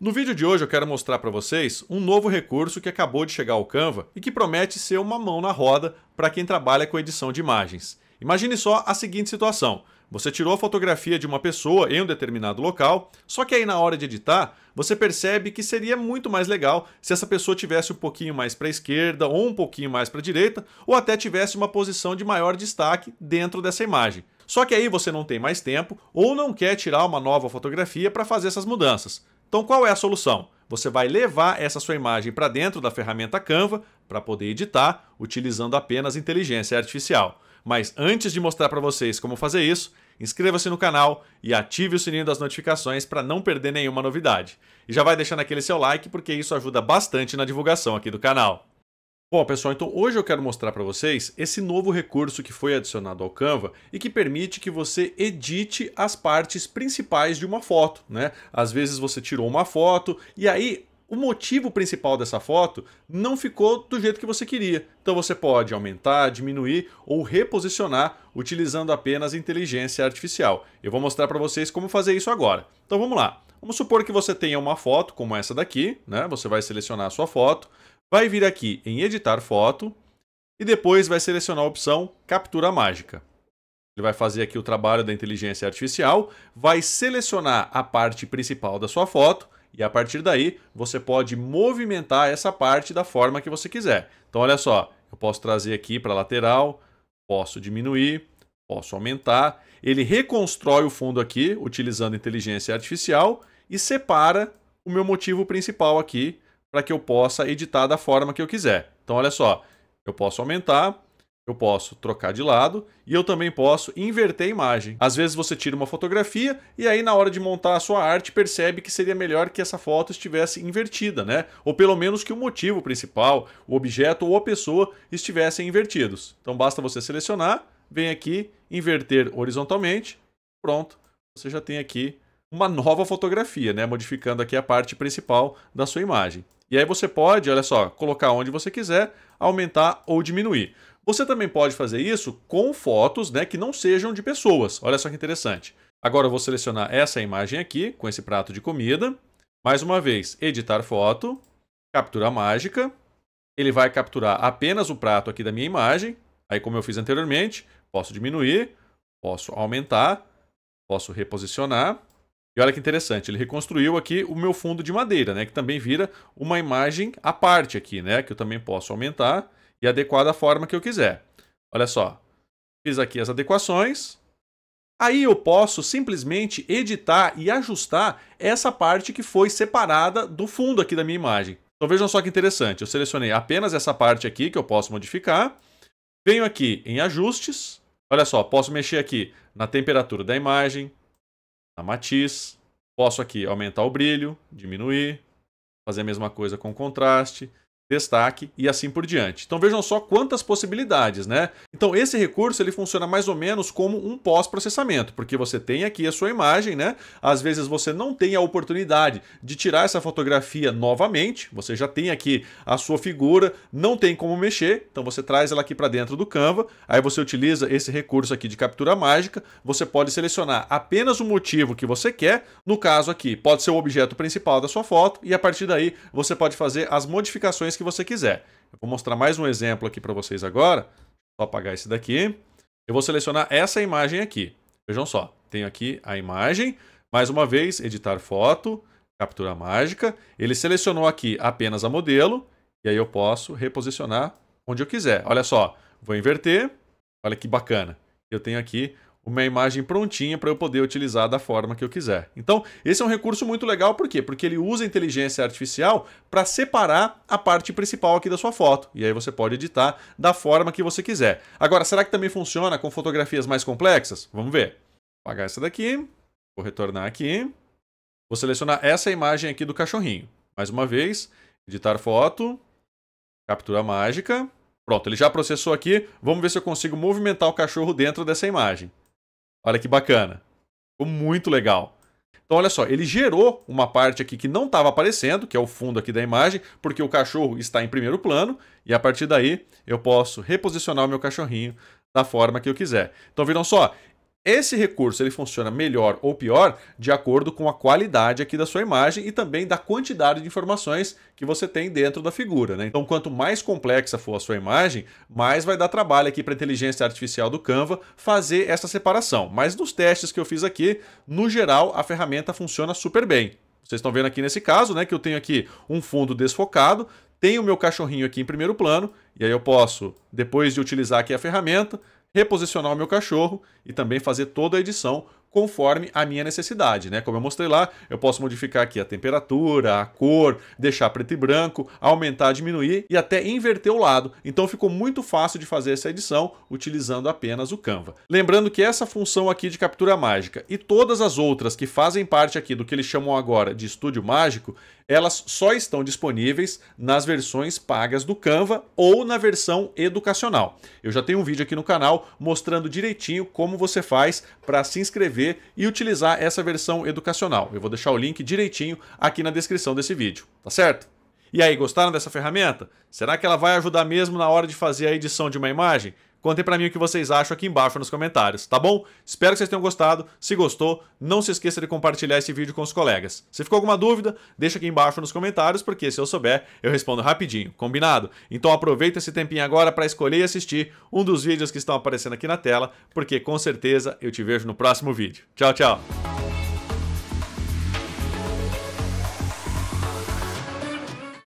No vídeo de hoje eu quero mostrar para vocês um novo recurso que acabou de chegar ao Canva e que promete ser uma mão na roda para quem trabalha com edição de imagens. Imagine só a seguinte situação: você tirou a fotografia de uma pessoa em um determinado local, só que aí na hora de editar, você percebe que seria muito mais legal se essa pessoa tivesse um pouquinho mais para a esquerda ou um pouquinho mais para a direita, ou até tivesse uma posição de maior destaque dentro dessa imagem. Só que aí você não tem mais tempo ou não quer tirar uma nova fotografia para fazer essas mudanças. Então qual é a solução? Você vai levar essa sua imagem para dentro da ferramenta Canva para poder editar utilizando apenas inteligência artificial. Mas antes de mostrar para vocês como fazer isso, inscreva-se no canal e ative o sininho das notificações para não perder nenhuma novidade. E já vai deixando aquele seu like porque isso ajuda bastante na divulgação aqui do canal. Bom, pessoal, então hoje eu quero mostrar para vocês esse novo recurso que foi adicionado ao Canva e que permite que você edite as partes principais de uma foto, né? Às vezes você tirou uma foto e aí o motivo principal dessa foto não ficou do jeito que você queria. Então você pode aumentar, diminuir ou reposicionar utilizando apenas inteligência artificial. Eu vou mostrar para vocês como fazer isso agora. Então vamos lá. Vamos supor que você tenha uma foto como essa daqui, né? Você vai selecionar a sua foto, vai vir aqui em editar foto e depois vai selecionar a opção captura mágica. Ele vai fazer aqui o trabalho da inteligência artificial, vai selecionar a parte principal da sua foto e a partir daí você pode movimentar essa parte da forma que você quiser. Então olha só, eu posso trazer aqui para a lateral, posso diminuir, posso aumentar. Ele reconstrói o fundo aqui utilizando inteligência artificial e separa o meu motivo principal aqui para que eu possa editar da forma que eu quiser. Então, olha só, eu posso aumentar, eu posso trocar de lado e eu também posso inverter a imagem. Às vezes você tira uma fotografia e aí na hora de montar a sua arte percebe que seria melhor que essa foto estivesse invertida, né? Ou pelo menos que o motivo principal, o objeto ou a pessoa estivessem invertidos. Então basta você selecionar, vem aqui, inverter horizontalmente, pronto, você já tem aqui uma nova fotografia, né? Modificando aqui a parte principal da sua imagem. E aí você pode, olha só, colocar onde você quiser, aumentar ou diminuir. Você também pode fazer isso com fotos né, que não sejam de pessoas. Olha só que interessante. Agora eu vou selecionar essa imagem aqui, com esse prato de comida. Mais uma vez, editar foto, captura mágica. Ele vai capturar apenas o prato aqui da minha imagem. Aí, como eu fiz anteriormente, posso diminuir, posso aumentar, posso reposicionar. E olha que interessante, ele reconstruiu aqui o meu fundo de madeira, né? Que também vira uma imagem à parte aqui, né? Que eu também posso aumentar e adequar da forma que eu quiser. Olha só, fiz aqui as adequações. Aí eu posso simplesmente editar e ajustar essa parte que foi separada do fundo aqui da minha imagem. Então vejam só que interessante, eu selecionei apenas essa parte aqui que eu posso modificar. Venho aqui em ajustes, olha só, posso mexer aqui na temperatura da imagem, na matiz. Posso aqui aumentar o brilho, diminuir, fazer a mesma coisa com contraste, destaque e assim por diante. Então vejam só quantas possibilidades, né? Então esse recurso ele funciona mais ou menos como um pós-processamento, porque você tem aqui a sua imagem, né? Às vezes você não tem a oportunidade de tirar essa fotografia novamente, você já tem aqui a sua figura, não tem como mexer, então você traz ela aqui para dentro do Canva, aí você utiliza esse recurso aqui de captura mágica, você pode selecionar apenas o motivo que você quer, no caso aqui, pode ser o objeto principal da sua foto e a partir daí você pode fazer as modificações que você quiser. Eu vou mostrar mais um exemplo aqui para vocês agora. Vou apagar esse daqui. Eu vou selecionar essa imagem aqui. Vejam só, tenho aqui a imagem. Mais uma vez, editar foto, captura mágica. Ele selecionou aqui apenas a modelo. E aí eu posso reposicionar onde eu quiser. Olha só, vou inverter. Olha que bacana. Eu tenho aqui uma imagem prontinha para eu poder utilizar da forma que eu quiser. Então, esse é um recurso muito legal, por quê? Porque ele usa a inteligência artificial para separar a parte principal aqui da sua foto. E aí você pode editar da forma que você quiser. Agora, será que também funciona com fotografias mais complexas? Vamos ver. Vou apagar essa daqui, vou retornar aqui. Vou selecionar essa imagem aqui do cachorrinho. Mais uma vez, editar foto, captura mágica. Pronto, ele já processou aqui. Vamos ver se eu consigo movimentar o cachorro dentro dessa imagem. Olha que bacana. Ficou muito legal. Então, olha só, ele gerou uma parte aqui que não estava aparecendo, que é o fundo aqui da imagem, porque o cachorro está em primeiro plano, e a partir daí eu posso reposicionar o meu cachorrinho da forma que eu quiser. Então, viram só? Esse recurso ele funciona melhor ou pior de acordo com a qualidade aqui da sua imagem e também da quantidade de informações que você tem dentro da figura. Né? Então, quanto mais complexa for a sua imagem, mais vai dar trabalho aqui para a inteligência artificial do Canva fazer essa separação. Mas nos testes que eu fiz aqui, no geral, a ferramenta funciona super bem. Vocês estão vendo aqui nesse caso, né, que eu tenho aqui um fundo desfocado, tenho o meu cachorrinho aqui em primeiro plano, e aí eu posso, depois de utilizar aqui a ferramenta, reposicionar o meu cachorro e também fazer toda a edição conforme a minha necessidade, né? Como eu mostrei lá, eu posso modificar aqui a temperatura, a cor, deixar preto e branco, aumentar, diminuir e até inverter o lado. Então ficou muito fácil de fazer essa edição utilizando apenas o Canva. Lembrando que essa função aqui de captura mágica e todas as outras que fazem parte aqui do que eles chamam agora de estúdio mágico, elas só estão disponíveis nas versões pagas do Canva ou na versão educacional. Eu já tenho um vídeo aqui no canal mostrando direitinho como você faz para se inscrever e utilizar essa versão educacional. Eu vou deixar o link direitinho aqui na descrição desse vídeo, tá certo? E aí, gostaram dessa ferramenta? Será que ela vai ajudar mesmo na hora de fazer a edição de uma imagem? Contem para mim o que vocês acham aqui embaixo nos comentários, tá bom? Espero que vocês tenham gostado. Se gostou, não se esqueça de compartilhar esse vídeo com os colegas. Se ficou alguma dúvida, deixa aqui embaixo nos comentários, porque se eu souber, eu respondo rapidinho, combinado? Então aproveita esse tempinho agora para escolher e assistir um dos vídeos que estão aparecendo aqui na tela, porque com certeza eu te vejo no próximo vídeo. Tchau, tchau!